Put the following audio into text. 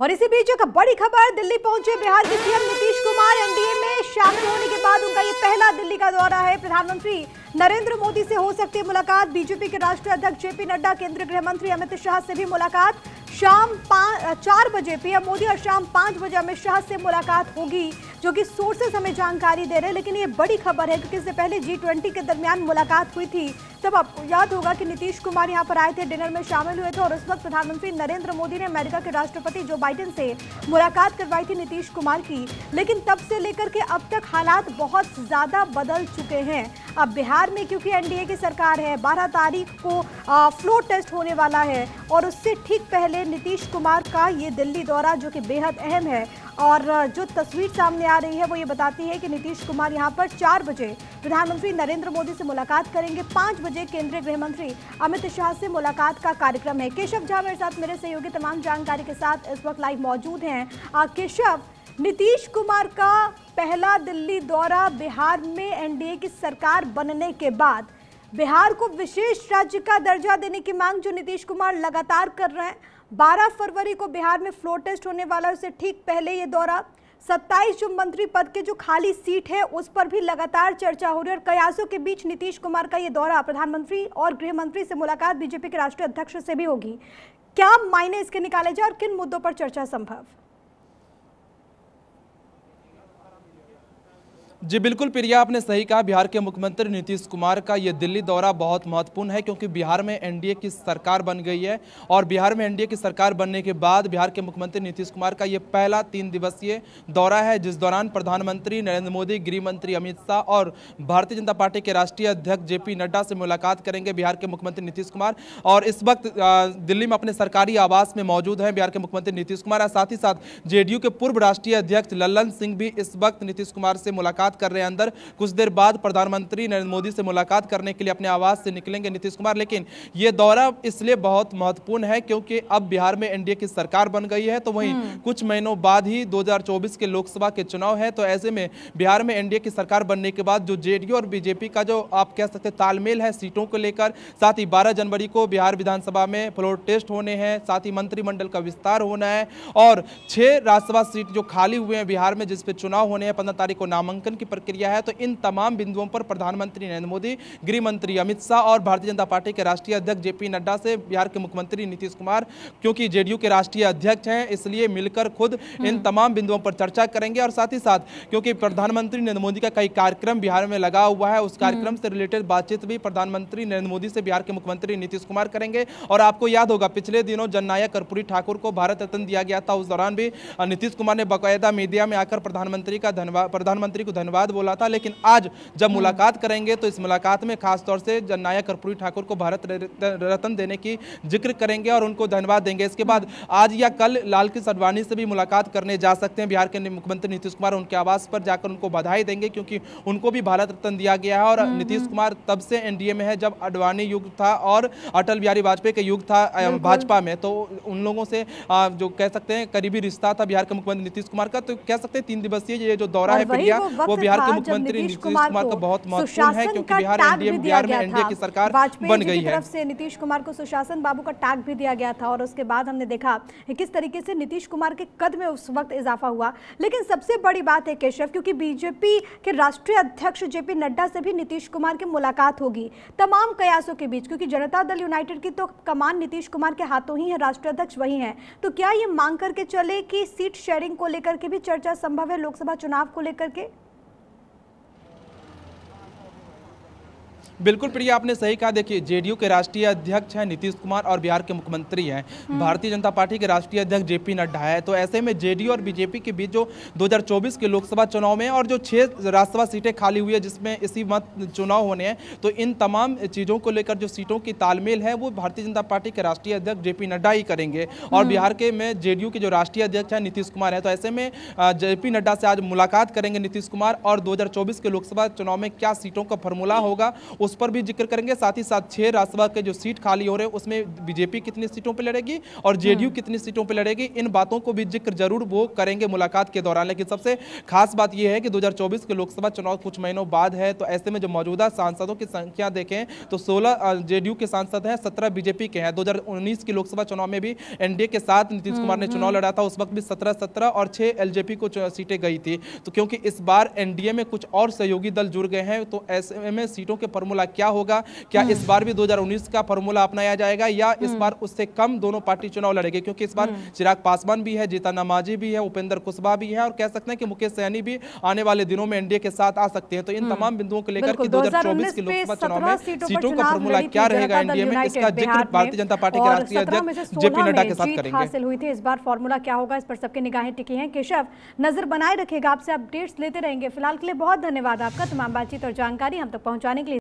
और इसी बीच एक बड़ी खबर दिल्ली पहुंचे बिहार के सीएम नीतीश कुमार एनडीए में शामिल होने के बाद उनका ये पहला दिल्ली का दौरा है प्रधानमंत्री नरेंद्र मोदी से हो सकती है मुलाकात बीजेपी के राष्ट्रीय अध्यक्ष जेपी नड्डा केंद्रीय गृह मंत्री अमित शाह से भी मुलाकात शाम चार बजे पीएम मोदी और शाम पांच बजे अमित शाह से मुलाकात होगी जो कि सोर्सेस हमें जानकारी दे रहे हैं लेकिन ये बड़ी खबर है क्योंकि इससे पहले जी ट्वेंटी के दरमियान मुलाकात हुई थी तब आपको याद होगा कि नीतीश कुमार यहाँ पर आए थे डिनर में शामिल हुए थे और उस वक्त प्रधानमंत्री नरेंद्र मोदी ने अमेरिका के राष्ट्रपति जो बाइडेन से मुलाकात करवाई थी नीतीश कुमार की लेकिन तब से लेकर के अब तक हालात बहुत ज़्यादा बदल चुके हैं अब बिहार में क्योंकि एनडीए की सरकार है बारह तारीख को फ्लोर टेस्ट होने वाला है और उससे ठीक पहले नीतीश कुमार का ये दिल्ली दौरा जो कि बेहद अहम है और जो तस्वीर सामने आ रही है वो ये बताती है कि नीतीश कुमार यहाँ पर चार बजे प्रधानमंत्री नरेंद्र मोदी से मुलाकात करेंगे पाँच बजे केंद्रीय गृह मंत्री अमित शाह से मुलाकात का कार्यक्रम है केशव झा मेरे साथ मेरे सहयोगी तमाम जानकारी के साथ इस वक्त लाइव मौजूद हैं केशव नीतीश कुमार का पहला दिल्ली दौरा बिहार में एनडीए की सरकार बनने के बाद बिहार को विशेष राज्य का दर्जा देने की मांग जो नीतीश कुमार लगातार कर रहे हैं 12 फरवरी को बिहार में फ्लोर टेस्ट होने वाला है उसे ठीक पहले ये दौरा 27 जो मंत्री पद के जो खाली सीट है उस पर भी लगातार चर्चा हो रही है और कयासों के बीच नीतीश कुमार का ये दौरा प्रधानमंत्री और गृह मंत्री से मुलाकात बीजेपी के राष्ट्रीय अध्यक्ष से भी होगी क्या मायने इसके निकाले जाए और किन मुद्दों पर चर्चा संभव जी बिल्कुल प्रिया आपने सही कहा बिहार के मुख्यमंत्री नीतीश कुमार का ये दिल्ली दौरा बहुत महत्वपूर्ण है क्योंकि बिहार में एनडीए की सरकार बन गई है और बिहार में एनडीए की सरकार बनने के बाद बिहार के मुख्यमंत्री नीतीश कुमार का ये पहला तीन दिवसीय दौरा है जिस दौरान प्रधानमंत्री नरेंद्र मोदी गृह मंत्री अमित शाह और भारतीय जनता पार्टी के राष्ट्रीय अध्यक्ष जे नड्डा से मुलाकात करेंगे बिहार के मुख्यमंत्री नीतीश कुमार और इस वक्त दिल्ली में अपने सरकारी आवास में मौजूद हैं बिहार के मुख्यमंत्री नीतीश कुमार और साथ ही साथ जे के पूर्व राष्ट्रीय अध्यक्ष लल्लन सिंह भी इस वक्त नीतीश कुमार से मुलाकात मुलाकात कर रहे हैं अंदर कुछ देर बाद प्रधानमंत्री नरेंद्र मोदी से मुलाकात करने के लिए अपने आवास से निकलेंगे नीतीश कुमार लेकिन ये दौरा इसलिए बहुत महत्वपूर्ण है क्योंकि अब बिहार में एनडीए की सरकार बन गई है तो वहीं हम्म। कुछ महीनों बाद ही दो के लोकसभा के चुनाव है तो ऐसे में बिहार में एनडीए की सरकार बनने के बाद जो जेडीयू और बीजेपी का जो आप कह सकते तालमेल है सीटों को लेकर साथ ही बारह जनवरी को बिहार विधानसभा में फ्लोर टेस्ट होने हैं साथ ही मंत्रिमंडल का विस्तार होना है और छह राज्यसभा सीट जो खाली हुए हैं बिहार में जिसपे चुनाव होने हैं पंद्रह तारीख को नामांकन की प्रक्रिया है तो इन तमाम बिंदुओं पर प्रधानमंत्री नरेंद्र मोदी गृह मंत्री अमित शाह और भारतीय जनता पार्टी के राष्ट्रीय अध्यक्ष जेपी नड्डा से बिहार के मुख्यमंत्री नीतीश कुमार क्योंकि जेडीयू के राष्ट्रीय अध्यक्ष हैं इसलिए मिलकर खुद इन हम्म। तमाम बिंदुओं पर चर्चा करेंगे और साथ ही साथ क्योंकि प्रधानमंत्री नरेंद्र मोदी का कई कार्यक्रम बिहार में लगा हुआ है उस हम्म। कार्यक्रम से रिलेटेड बातचीत भी प्रधानमंत्री नरेंद्र मोदी से बिहार के मुख्यमंत्री नीतीश कुमार करेंगे और आपको याद होगा पिछले दिनों जननायक कर्पूरी ठाकुर को भारत रत्न दिया गया था उस दौरान भी नीतीश कुमार ने बाकायदा मीडिया में आकर प्रधानमंत्री का धन्यवाद प्रधानमंत्री को धन्यवाद धन्यवाद बोला था लेकिन आज जब हम्म। मुलाकात करेंगे तो इस मुलाकात में खासतौर से जननायक कर्पूरी ठाकुर को भारत रत्न देने की जिक्र करेंगे और उनको धन्यवाद देंगे इसके बाद आज या कल लाल अडवाणी से भी मुलाकात करने जा सकते हैं बिहार के मुख्यमंत्री नीतीश कुमार उनके आवास पर जाकर उनको बधाई देंगे क्योंकि उनको भी भारत रत्न दिया गया है और हम्म, नीतीश हम्म। कुमार तब से एनडीए में है जब अडवाणी युग था और अटल बिहारी वाजपेयी का युग था भाजपा में तो उन लोगों से जो कह सकते हैं करीबी रिश्ता था बिहार के मुख्यमंत्री नीतीश कुमार का तो कह सकते हैं तीन दिवसीय ये जो दौरा है वो बिहार के मुख्यमंत्री नीतीश कुमार का बहुत महत्वपूर्ण है क्योंकि बिहार बिहार में एनडीए की सरकार बन गई है तरफ से नीतीश कुमार को सुशासन बाबू का टैग भी दिया गया था और उसके बाद हमने देखा किस तरीके से नीतीश कुमार के कद में उस वक्त इजाफा हुआ लेकिन सबसे बड़ी बात है केशव क्योंकि बीजेपी के राष्ट्रीय अध्यक्ष जेपी नड्डा से भी नीतीश कुमार की मुलाकात होगी तमाम कयासों के बीच क्योंकि जनता दल यूनाइटेड की तो कमान नीतीश कुमार के हाथों ही है राष्ट्रीय अध्यक्ष वही है तो क्या ये मांग करके चले कि सीट शेयरिंग को लेकर के भी चर्चा संभव है लोकसभा चुनाव को लेकर के बिल्कुल प्रिया आपने सही कहा देखिए जेडीयू के राष्ट्रीय अध्यक्ष हैं नीतीश कुमार और बिहार के मुख्यमंत्री हैं हम्म। भारतीय जनता पार्टी के राष्ट्रीय अध्यक्ष जेपी नड्डा है तो ऐसे में जेडीयू और बीजेपी के बीच जो 2024 के लोकसभा चुनाव में और जो छः राज्यसभा सीटें खाली हुई है जिसमें इसी मत चुनाव होने हैं तो इन तमाम चीज़ों को लेकर जो सीटों की तालमेल है वो भारतीय जनता पार्टी के राष्ट्रीय अध्यक्ष जेपी नड्डा ही करेंगे और हम्म। बिहार के में जेडीयू के जो राष्ट्रीय अध्यक्ष हैं नीतीश कुमार है तो ऐसे में जेपी नड्डा से आज मुलाकात करेंगे नीतीश कुमार और दो के लोकसभा चुनाव में क्या सीटों का फॉर्मूला होगा उस उस पर भी जिक्र करेंगे साथ ही साथ छह राज्यसभा के जो सीट खाली हो रहे हैं उसमें बीजेपी कितनी सीटों पर लड़ेगी और हम्म। जेडीयू कितनी सीटों पर लड़ेगी इन बातों को भी जिक्र जरूर वो करेंगे मुलाकात के दौरान लेकिन सबसे खास बात यह है कि दो के लोकसभा चुनाव कुछ महीनों बाद है तो ऐसे में जो मौजूदा सांसदों की संख्या देखें तो सोलह जेडीयू के सांसद हैं सत्रह बीजेपी के हैं दो के लोकसभा चुनाव में भी एनडीए के साथ नीतीश हम्म, कुमार ने चुनाव हम्म। लड़ा था उस वक्त भी सत्रह सत्रह और छह एलजेपी को सीटें गई थी तो क्योंकि इस बार एनडीए में कुछ और सहयोगी दल जुड़ गए हैं तो ऐसे में सीटों के फॉर्मूला फॉर्मूला क्या होगा क्या इस बार भी 2019 का फॉर्मूला अपनाया जाएगा या इस हम्म। बार उससे कम दोनों पार्टी चुनाव लड़ेगी क्योंकि इस बार हम्म। चिराग पासवान भी है जीता नमाजी भी है उपेंद्र कुशवाहा भी है और कह सकते हैं कि मुकेश सहनी भी आने वाले दिनों में एनडीए के साथ आ सकते हैं तो इन हम्म। तमाम बिंदुओं को लेकर के चौबीस के लोकसभा चुनाव में सीटों का फॉर्मूला क्या रहेगा एनडीए में इसका जिक्र भारतीय जनता पार्टी के राष्ट्रीय अध्यक्ष जेपी नड्डा के साथ करेंगे हासिल हुई थी इस बार फॉर्मूला क्या होगा इस पर सबकी निगाहें टिकी हैं केशव नजर बनाए रखेगा आपसे अपडेट्स लेते रहेंगे फिलहाल के लिए बहुत धन्यवाद आपका तमाम बातचीत और जानकारी हम तक पहुंचाने के लिए